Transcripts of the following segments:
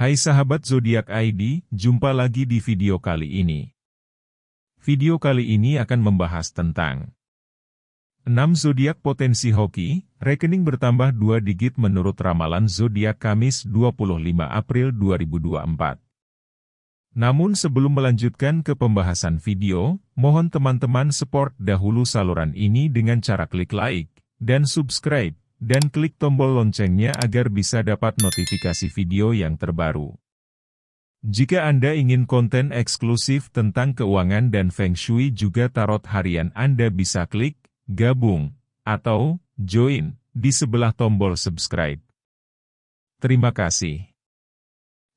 Hai sahabat zodiak ID, jumpa lagi di video kali ini. Video kali ini akan membahas tentang 6 zodiak potensi hoki, rekening bertambah 2 digit menurut ramalan zodiak Kamis 25 April 2024. Namun sebelum melanjutkan ke pembahasan video, mohon teman-teman support dahulu saluran ini dengan cara klik like dan subscribe dan klik tombol loncengnya agar bisa dapat notifikasi video yang terbaru. Jika Anda ingin konten eksklusif tentang keuangan dan Feng Shui juga tarot harian Anda bisa klik, gabung, atau join di sebelah tombol subscribe. Terima kasih.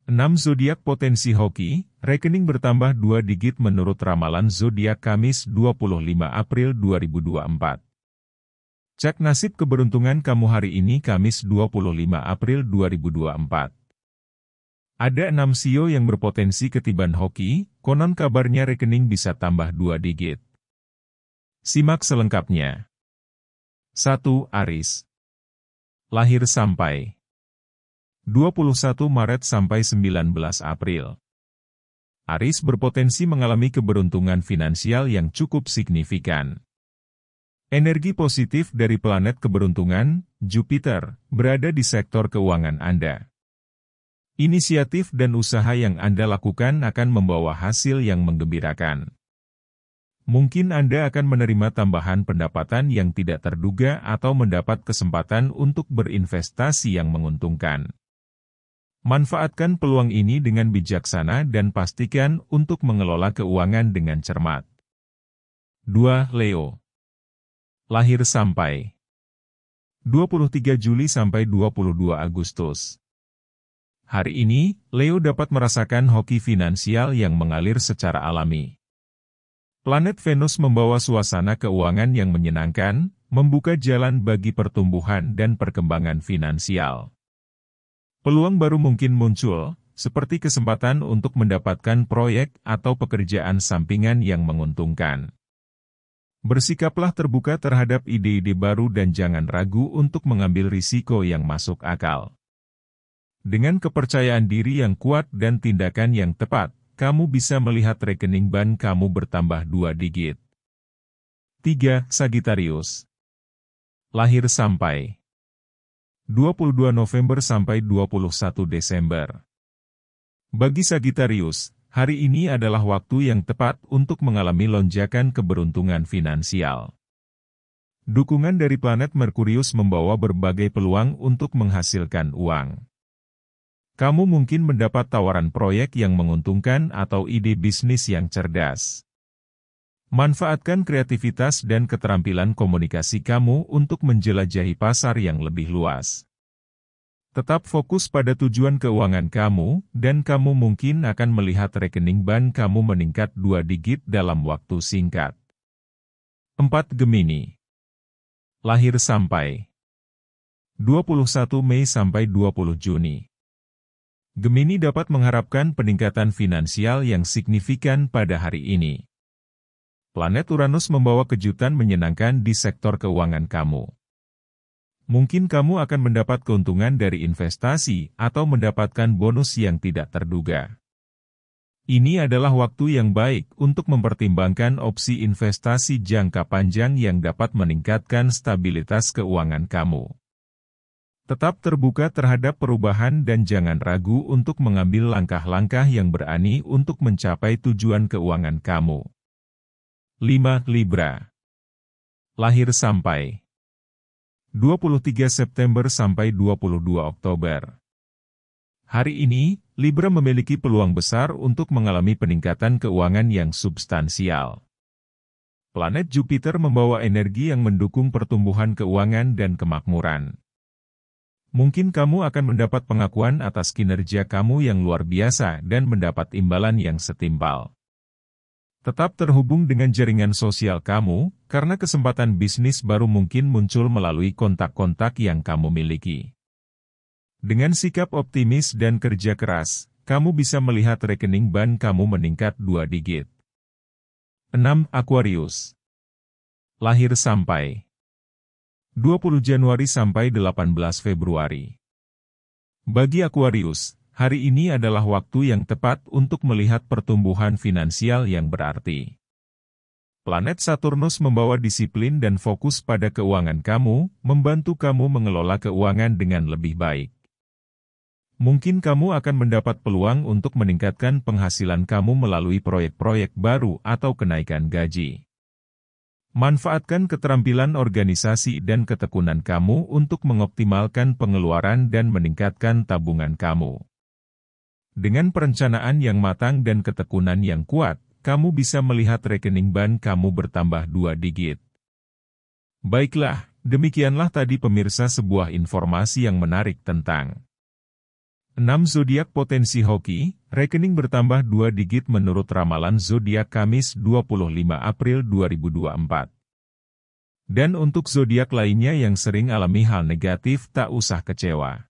6 zodiak potensi hoki, rekening bertambah 2 digit menurut ramalan zodiak Kamis 25 April 2024. Cek nasib keberuntungan kamu hari ini Kamis 25 April 2024. Ada enam sio e yang berpotensi ketiban hoki, konon kabarnya rekening bisa tambah dua digit. Simak selengkapnya. 1. Aris Lahir sampai 21 Maret sampai 19 April Aris berpotensi mengalami keberuntungan finansial yang cukup signifikan. Energi positif dari planet keberuntungan, Jupiter, berada di sektor keuangan Anda. Inisiatif dan usaha yang Anda lakukan akan membawa hasil yang menggembirakan. Mungkin Anda akan menerima tambahan pendapatan yang tidak terduga atau mendapat kesempatan untuk berinvestasi yang menguntungkan. Manfaatkan peluang ini dengan bijaksana dan pastikan untuk mengelola keuangan dengan cermat. 2. Leo Lahir sampai 23 Juli sampai 22 Agustus. Hari ini, Leo dapat merasakan hoki finansial yang mengalir secara alami. Planet Venus membawa suasana keuangan yang menyenangkan, membuka jalan bagi pertumbuhan dan perkembangan finansial. Peluang baru mungkin muncul, seperti kesempatan untuk mendapatkan proyek atau pekerjaan sampingan yang menguntungkan. Bersikaplah terbuka terhadap ide-ide baru dan jangan ragu untuk mengambil risiko yang masuk akal. Dengan kepercayaan diri yang kuat dan tindakan yang tepat, kamu bisa melihat rekening ban kamu bertambah dua digit. 3. Sagittarius Lahir sampai 22 November sampai 21 Desember Bagi Sagittarius, Hari ini adalah waktu yang tepat untuk mengalami lonjakan keberuntungan finansial. Dukungan dari planet Merkurius membawa berbagai peluang untuk menghasilkan uang. Kamu mungkin mendapat tawaran proyek yang menguntungkan atau ide bisnis yang cerdas. Manfaatkan kreativitas dan keterampilan komunikasi kamu untuk menjelajahi pasar yang lebih luas. Tetap fokus pada tujuan keuangan kamu, dan kamu mungkin akan melihat rekening bank kamu meningkat dua digit dalam waktu singkat. 4. Gemini Lahir sampai 21 Mei sampai 20 Juni Gemini dapat mengharapkan peningkatan finansial yang signifikan pada hari ini. Planet Uranus membawa kejutan menyenangkan di sektor keuangan kamu. Mungkin kamu akan mendapat keuntungan dari investasi atau mendapatkan bonus yang tidak terduga. Ini adalah waktu yang baik untuk mempertimbangkan opsi investasi jangka panjang yang dapat meningkatkan stabilitas keuangan kamu. Tetap terbuka terhadap perubahan dan jangan ragu untuk mengambil langkah-langkah yang berani untuk mencapai tujuan keuangan kamu. 5. Libra Lahir sampai 23 September sampai 22 Oktober. Hari ini, Libra memiliki peluang besar untuk mengalami peningkatan keuangan yang substansial. Planet Jupiter membawa energi yang mendukung pertumbuhan keuangan dan kemakmuran. Mungkin kamu akan mendapat pengakuan atas kinerja kamu yang luar biasa dan mendapat imbalan yang setimpal. Tetap terhubung dengan jaringan sosial kamu, karena kesempatan bisnis baru mungkin muncul melalui kontak-kontak yang kamu miliki. Dengan sikap optimis dan kerja keras, kamu bisa melihat rekening bank kamu meningkat dua digit. 6. Aquarius Lahir sampai 20 Januari sampai 18 Februari Bagi Aquarius, Hari ini adalah waktu yang tepat untuk melihat pertumbuhan finansial yang berarti. Planet Saturnus membawa disiplin dan fokus pada keuangan kamu, membantu kamu mengelola keuangan dengan lebih baik. Mungkin kamu akan mendapat peluang untuk meningkatkan penghasilan kamu melalui proyek-proyek baru atau kenaikan gaji. Manfaatkan keterampilan organisasi dan ketekunan kamu untuk mengoptimalkan pengeluaran dan meningkatkan tabungan kamu. Dengan perencanaan yang matang dan ketekunan yang kuat, kamu bisa melihat rekening bank kamu bertambah dua digit. Baiklah, demikianlah tadi pemirsa sebuah informasi yang menarik tentang 6 zodiak potensi hoki, rekening bertambah dua digit menurut ramalan zodiak Kamis 25 April 2024. Dan untuk zodiak lainnya yang sering alami hal negatif tak usah kecewa.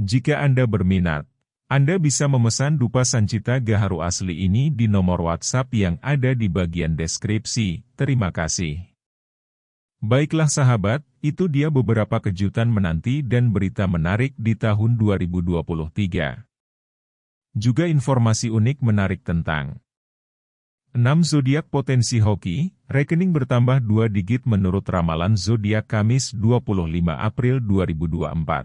jika Anda berminat, Anda bisa memesan dupa sancita gaharu asli ini di nomor WhatsApp yang ada di bagian deskripsi. Terima kasih. Baiklah sahabat, itu dia beberapa kejutan menanti dan berita menarik di tahun 2023. Juga informasi unik menarik tentang 6 zodiak potensi hoki, rekening bertambah 2 digit menurut ramalan zodiak Kamis 25 April 2024.